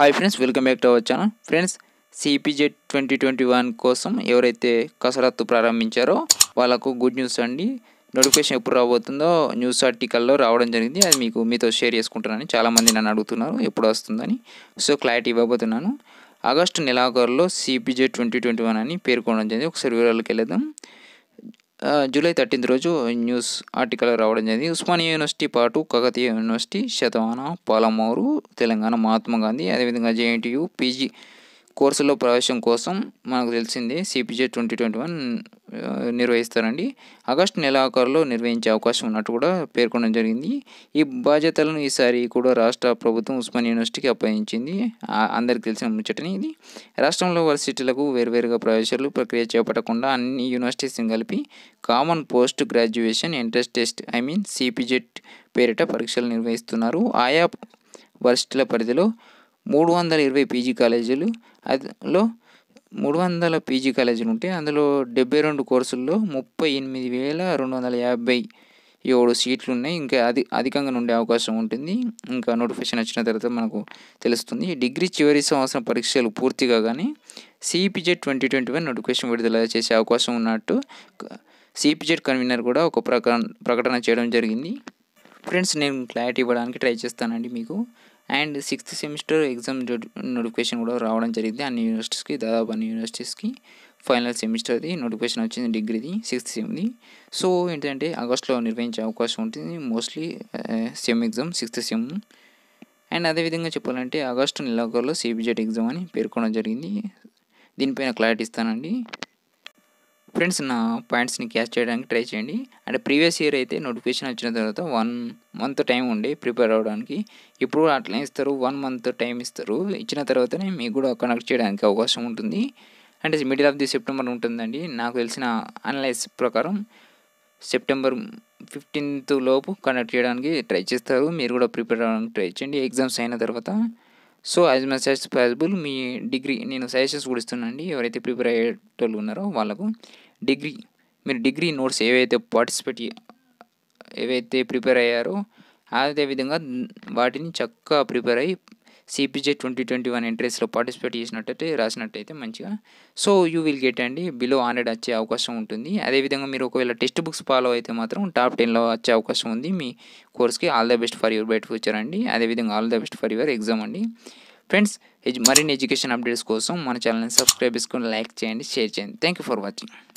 hi friends welcome back to our channel friends CPGET twenty twenty one కోసం ఎవరైతే కసరత్తు ప్రారంభించారో వాళ్ళకు గుడ్ న్యూస్ అండి నోటిఫికేషన్ ఎప్పుడు రాబోతుందో న్యూస్ ఆర్టికల్లో రావడం జరిగింది అది మీకు మీతో షేర్ చేసుకుంటున్నాను చాలామంది నన్ను అడుగుతున్నారు ఎప్పుడు వస్తుందని సో క్లారిటీ ఇవ్వబోతున్నాను ఆగస్టు నెలాఖరులో సిపిజెడ్ ట్వంటీ ట్వంటీ వన్ అని పేర్కొనడం జరిగింది ఒకసారి వివరాలకు వెళ్దాం జూలై థర్టీన్త్ రోజు న్యూస్ ఆర్టికల్ రావడం జరిగింది ఉస్మానియా యూనివర్సిటీ పాటు కాకతీయ యూనివర్సిటీ శతమాన పాలమూరు తెలంగాణ మహాత్మా గాంధీ అదేవిధంగా జేఎన్టీయు పీజీ కోర్సులో ప్రవేశం కోసం మనకు తెలిసింది సిపిజే ట్వంటీ ట్వంటీ వన్ నిర్వహిస్తారండి ఆగస్టు నెలాఖరులో నిర్వహించే అవకాశం ఉన్నట్టు కూడా పేర్కొనడం జరిగింది ఈ బాధ్యతలను ఈసారి కూడా రాష్ట్ర ప్రభుత్వం ఉస్మాన్ యూనివర్సిటీకి అప్పగించింది అందరికి తెలిసిన ముచ్చటని ఇది రాష్ట్రంలో వర్సిటీలకు వేరువేరుగా ప్రవేశాలు ప్రక్రియ చేపట్టకుండా అన్ని యూనివర్సిటీస్ని కలిపి common post graduation entrance test I mean CPGET పేరిట పరీక్షలు నిర్వహిస్తున్నారు ఆయా వర్సిటీల పరిధిలో మూడు వందల ఇరవై పీజీ కాలేజీలు అదిలో మూడు వందల పీజీ కాలేజీలు ఉంటాయి అందులో డెబ్బై రెండు కోర్సుల్లో ముప్పై ఎనిమిది వేల రెండు వందల యాభై ఏడు సీట్లు ఉన్నాయి ఇంకా అది అధికంగా ఉండే అవకాశం ఉంటుంది ఇంకా నోటిఫికేషన్ వచ్చిన తర్వాత మనకు తెలుస్తుంది డిగ్రీ చివరి సంవత్సరం పరీక్షలు పూర్తిగా కానీ CPGET twenty twenty one notification విడుదల చేసే అవకాశం ఉన్నట్టు సిపిజెడ్ కన్వీనర్ కూడా ఒక ప్రకటన ప్రకటన చేయడం జరిగింది ఫ్రెండ్స్ నేను క్లారిటీ ఇవ్వడానికి ట్రై చేస్తానండి మీకు and sixth semester exam notification కూడా రావడం జరిగింది అన్ని యూనివర్సిటీస్కి దాదాపు అన్ని యూనివర్సిటీస్కి ఫైనల్ సెమిస్టర్ది నోటిఫికేషన్ వచ్చింది డిగ్రీది సిక్స్త్ సెమ్ది సో ఏంటంటే ఆగస్ట్లో నిర్వహించే అవకాశం ఉంటుంది mostly sem exam sixth sem and అదేవిధంగా చెప్పాలంటే ఆగస్టు నెలాఖరులో సిబిజెట్ ఎగ్జామ్ అని పేర్కొనడం జరిగింది దీనిపైన క్లారిటీ ఇస్తానండి ఫ్రెండ్స్ నా పాయింట్స్ని క్యాచ్ చేయడానికి ట్రై చేయండి అంటే ప్రీవియస్ ఇయర్ అయితే నోటిఫికేషన్ వచ్చిన తర్వాత వన్ మంత్ టైం ఉండే ప్రిపేర్ అవ్వడానికి ఇప్పుడు అట్లా ఇస్తారు వన్ మంత్ టైం ఇస్తారు ఇచ్చిన తర్వాతనే మీకు కూడా కనెక్ట్ చేయడానికి అవకాశం ఉంటుంది అంటే మిడిల్ ఆఫ్ ది సెప్టెంబర్ ఉంటుందండి నాకు తెలిసిన అనలైజ్ ప్రకారం సెప్టెంబర్ ఫిఫ్టీన్త్ లోపు కనెక్ట్ చేయడానికి ట్రై చేస్తారు మీరు కూడా ప్రిపేర్ అవ్వడానికి ట్రై చేయండి ఎగ్జామ్స్ అయిన తర్వాత so as much as possible మీ డిగ్రీ నేను సజెషన్స్ కూడా ఇస్తున్నానండి ఎవరైతే ప్రిపేర్ అయ్యేటోళ్ళు ఉన్నారో వాళ్ళకు డిగ్రీ మీరు డిగ్రీ నోట్స్ ఏవైతే పార్టిసిపేట్ ఏవైతే ప్రిపేర్ అయ్యారో అదేవిధంగా వాటిని చక్కగా ప్రిపేర్ అయ్యి సిపిజే ట్వంటీ ట్వంటీ వన్ ఎంట్రీస్లో పార్టిసిపేట్ చేసినట్టయితే రాసినట్టయితే మంచిగా సో యూ విల్ గెట్ అండి బిలో హండ్రెడ్ వచ్చే అవకాశం ఉంటుంది అదేవిధంగా మీరు ఒకవేళ టెక్స్ట్ బుక్స్ ఫాలో అయితే మాత్రం టాప్ టెన్లో వచ్చే అవకాశం ఉంది మీ కోర్స్కి all the best for your బయట ఫ్యూచర్ అండి అదేవిధంగా all the best for your exam అండి ఫ్రెండ్స్ మరిన్ని ఎడ్యుకేషన్ అప్డేట్స్ కోసం మన ఛానల్ని సబ్స్క్రైబ్ చేసుకొని లైక్ చేయండి షేర్ చేయండి థ్యాంక్ యూ ఫర్ వాచింగ్